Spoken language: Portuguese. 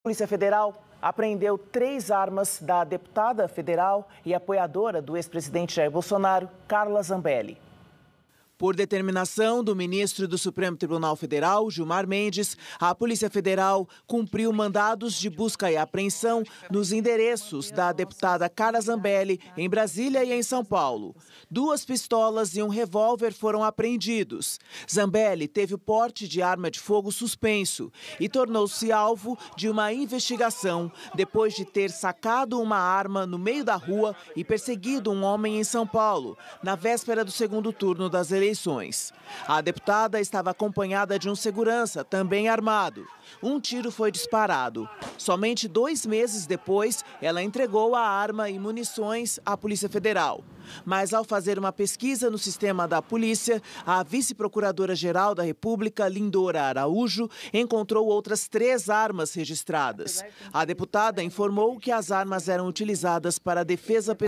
A Polícia Federal apreendeu três armas da deputada federal e apoiadora do ex-presidente Jair Bolsonaro, Carla Zambelli. Por determinação do ministro do Supremo Tribunal Federal, Gilmar Mendes, a Polícia Federal cumpriu mandados de busca e apreensão nos endereços da deputada Cara Zambelli, em Brasília e em São Paulo. Duas pistolas e um revólver foram apreendidos. Zambelli teve o porte de arma de fogo suspenso e tornou-se alvo de uma investigação depois de ter sacado uma arma no meio da rua e perseguido um homem em São Paulo, na véspera do segundo turno das eleições. A deputada estava acompanhada de um segurança, também armado. Um tiro foi disparado. Somente dois meses depois, ela entregou a arma e munições à Polícia Federal. Mas ao fazer uma pesquisa no sistema da polícia, a vice-procuradora-geral da República, Lindora Araújo, encontrou outras três armas registradas. A deputada informou que as armas eram utilizadas para defesa pessoal.